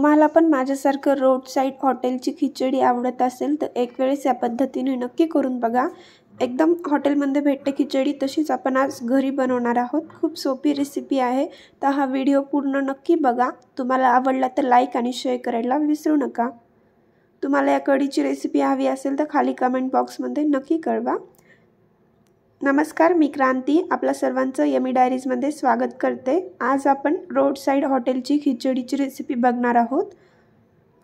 तुम्हाला पण माझ्यासारखं road side हॉटेलची खिचडी आवडत असेल तर एक वेळेस या पद्धतीने नक्की करून बघा एकदम हॉटेलमध्ये भेटते खिचडी तशीच आपण आज घरी बनवणार आहोत खूप सोपी रेसिपी आहे तर हा व्हिडिओ पूर्ण नक्की बघा तुम्हाला आवडला तर लाईक आणि शेअर करायला विसरू नका तुम्हाला या कढीची रेसिपी हवी असेल तर खाली कमेंट बॉक्समध्ये नक्की कळवा नमस्कार मी क्रांती आपल्या सर्वांचं यमी डायरीजमध्ये स्वागत करते आज आपण रोड साईड हॉटेलची खिचडीची रेसिपी बघणार आहोत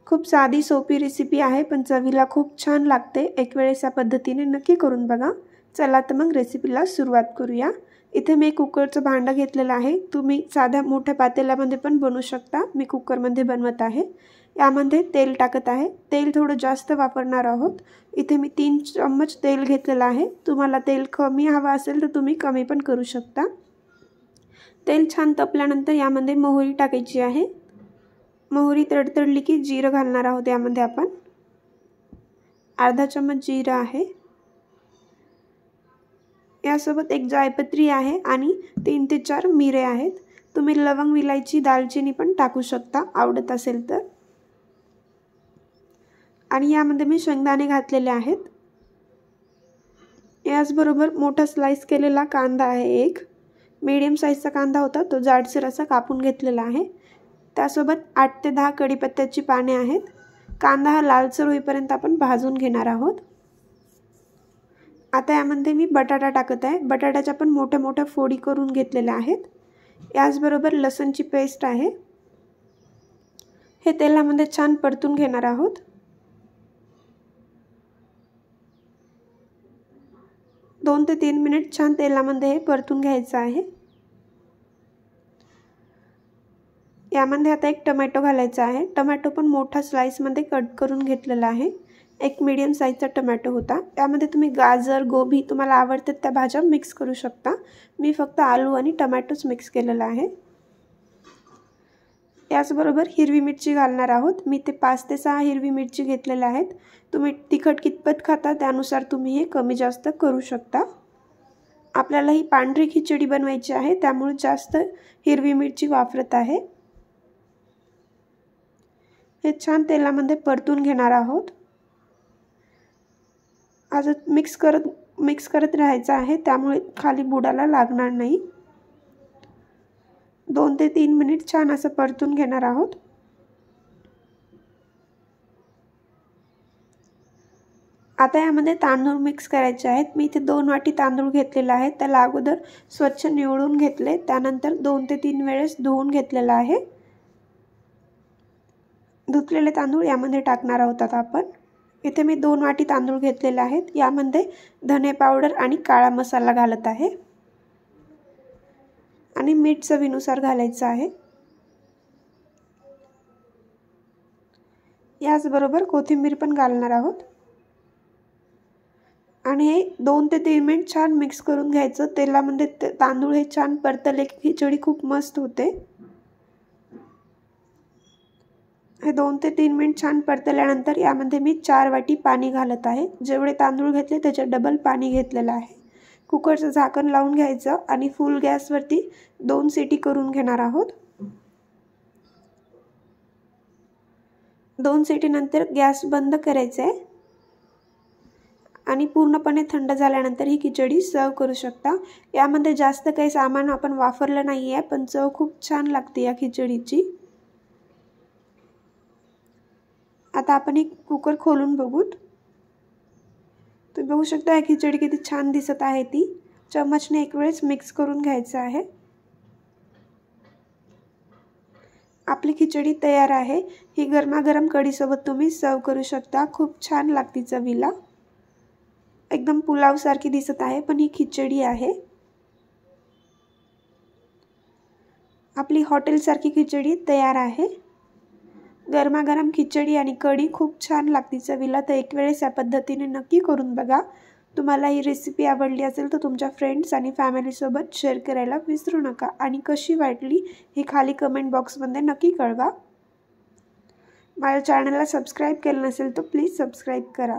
खूप साधी सोपी रेसिपी आहे पण चवीला खूप छान लागते एक वेळेस या पद्धतीने नक्की करून बघा चला तर मग रेसिपीला सुरुवात करूया इथे मी कुकरचं भांडं घेतलेलं आहे तुम्ही साध्या मोठ्या पातेल्यामध्ये पण बनवू शकता मी कुकरमध्ये बनवत आहे यामध्ये तेल टाकत आहे तेल थोडं जास्त वापरणार आहोत इथे मी तीन चम्मच तेल घेतलेलं आहे तुम्हाला तेल कमी हवं असेल तर तुम्ही कमी पण करू शकता तेल छान तपल्यानंतर यामध्ये मोहरी टाकायची आहे मोहरी तडतडली की जिरं घालणार आहोत यामध्ये आपण अर्धा चम्मच जिरं आहे यासोबत एक जायपत्री आहे आणि तीन ते चार मिरे आहेत तुम्ही लवंग विलायची दालचिनी पण टाकू शकता आवडत असेल तर आणि यामध्ये मी शेंगदाणे घातलेले आहेत याचबरोबर मोठा स्लाइस केलेला कांदा आहे एक मीडियम साईजचा कांदा होता तो जाडसर असा कापून घेतलेला आहे त्यासोबत आठ ते दहा कडीपत्त्याची पाने आहेत कांदा हा लालसर होईपर्यंत आपण भाजून घेणार आहोत आता यामध्ये मी बटाटा टाकत आहे बटाट्याच्या पण मोठ्या मोठ्या फोडी करून घेतलेल्या आहेत याचबरोबर लसणची पेस्ट आहे हे तेलामध्ये छान परतून घेणार आहोत दोन ते तीन मिनट छान तेलामध्ये हे परतून घ्यायचं आहे यामध्ये आता एक टमॅटो घालायचा आहे टमॅटो पण मोठा स्लाईसमध्ये कट करून घेतलेला आहे एक मीडियम साईजचा टमॅटो होता त्यामध्ये तुम्ही गाजर गोभी तुम्हाला आवडतात त्या भाज्या मिक्स करू शकता मी फक्त आलू आणि टमॅटोच मिक्स केलेला आहे त्याचबरोबर हिरवी मिरची घालणार आहोत मी ते पाच ते सहा हिरवी मिरची घेतलेल्या आहेत तुम्ही तिखट कितपत खाता त्यानुसार तुम्ही हे कमी जास्त करू शकता आपल्याला ही पांढरी खिचडी बनवायची आहे त्यामुळे जास्त हिरवी मिरची वापरत आहे हे छान तेलामध्ये परतून घेणार आहोत आज मिक्स करत मिक्स करत राहायचं आहे त्यामुळे खाली बुडाला लागणार नाही दोन ते तीन मिनिट छान असं परतून घेणार आहोत आता यामध्ये तांदूळ मिक्स करायचे आहेत मी इथे दोन वाटी तांदूळ घेतलेला आहे त्याला अगोदर स्वच्छ निवडून घेतले त्यानंतर दोन ते तीन वेळेस धुवून घेतलेला आहे धुतलेले तांदूळ यामध्ये टाकणार आहोत आता आपण इथे मी दोन वाटी तांदूळ घेतलेले आहेत यामध्ये धने पावडर आणि काळा मसाला घालत आहे आणि मीठ चवीनुसार घालायचं आहे याचबरोबर कोथिंबीर पण घालणार आहोत आणि हे दोन ते तीन मिनिट छान मिक्स करून घ्यायचं तेलामध्ये म्हणजे ते तांदूळ हे छान परतले की खिचडी खूप मस्त होते हे दोन ते तीन मिनिट छान परतल्यानंतर यामध्ये मी चार वाटी पाणी घालत आहे जेवढे तांदूळ घेतले त्याच्यात डबल पाणी घेतलेलं आहे कुकरचं झाकण लावून घ्यायचं आणि फुल गॅसवरती दोन सिटी करून घेणार आहोत दोन सिटीनंतर गॅस बंद करायचा आहे आणि पूर्णपणे थंड झाल्यानंतर ही खिचडी सर्व करू शकता यामध्ये जास्त काही सामान आपण वापरलं नाही आहे पण चव खूप छान लागते या खिचडीची आता आपण एक कुकर खोलून बघूत तुम्ही बघू शकता खिचडी किती छान दिसत आहे ती चम्मचने एक वेळेस मिक्स करून घ्यायचं आहे आपली खिचडी तयार आहे ही गरमागरम कढीसोबत तुम्ही सर्व करू शकता खूप छान लागते चवीला एकदम पुलावसारखी दिसत आहे पण ही खिचडी आहे आपली हॉटेलसारखी खिचडी तयार आहे गरमागरम खिचडी आणि कढी खूप छान लागती चवीला तर एक वेळेस या पद्धतीने नक्की करून बघा तुम्हाला ही रेसिपी आवडली असेल तर तुमच्या फ्रेंड्स आणि फॅमिलीसोबत शेअर करायला विसरू नका आणि कशी वाटली हे खाली कमेंट बॉक्समध्ये नक्की कळवा माझ्या चॅनलला सबस्क्राईब केलं नसेल तर प्लीज सबस्क्राईब करा